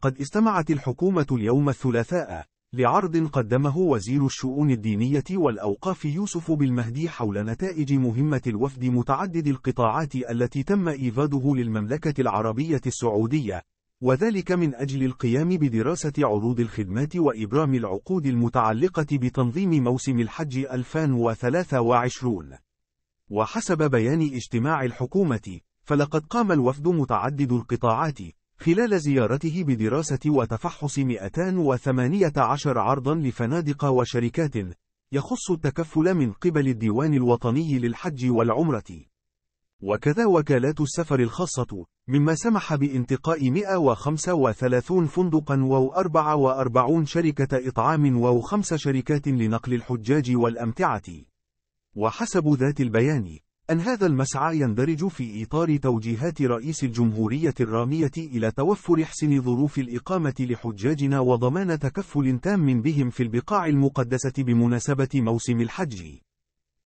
قد استمعت الحكومة اليوم الثلاثاء لعرض قدمه وزير الشؤون الدينية والأوقاف يوسف بالمهدي حول نتائج مهمة الوفد متعدد القطاعات التي تم إيفاده للمملكة العربية السعودية وذلك من أجل القيام بدراسة عروض الخدمات وإبرام العقود المتعلقة بتنظيم موسم الحج 2023 وحسب بيان اجتماع الحكومة فلقد قام الوفد متعدد القطاعات خلال زيارته بدراسة وتفحص 218 عرضا لفنادق وشركات يخص التكفل من قبل الديوان الوطني للحج والعمرة وكذا وكالات السفر الخاصة مما سمح بانتقاء 135 فندقا و44 شركة إطعام و5 شركات لنقل الحجاج والأمتعة وحسب ذات البيان أن هذا المسعى يندرج في إطار توجيهات رئيس الجمهورية الرامية إلى توفر حسن ظروف الإقامة لحجاجنا وضمان تكفل تام بهم في البقاع المقدسة بمناسبة موسم الحج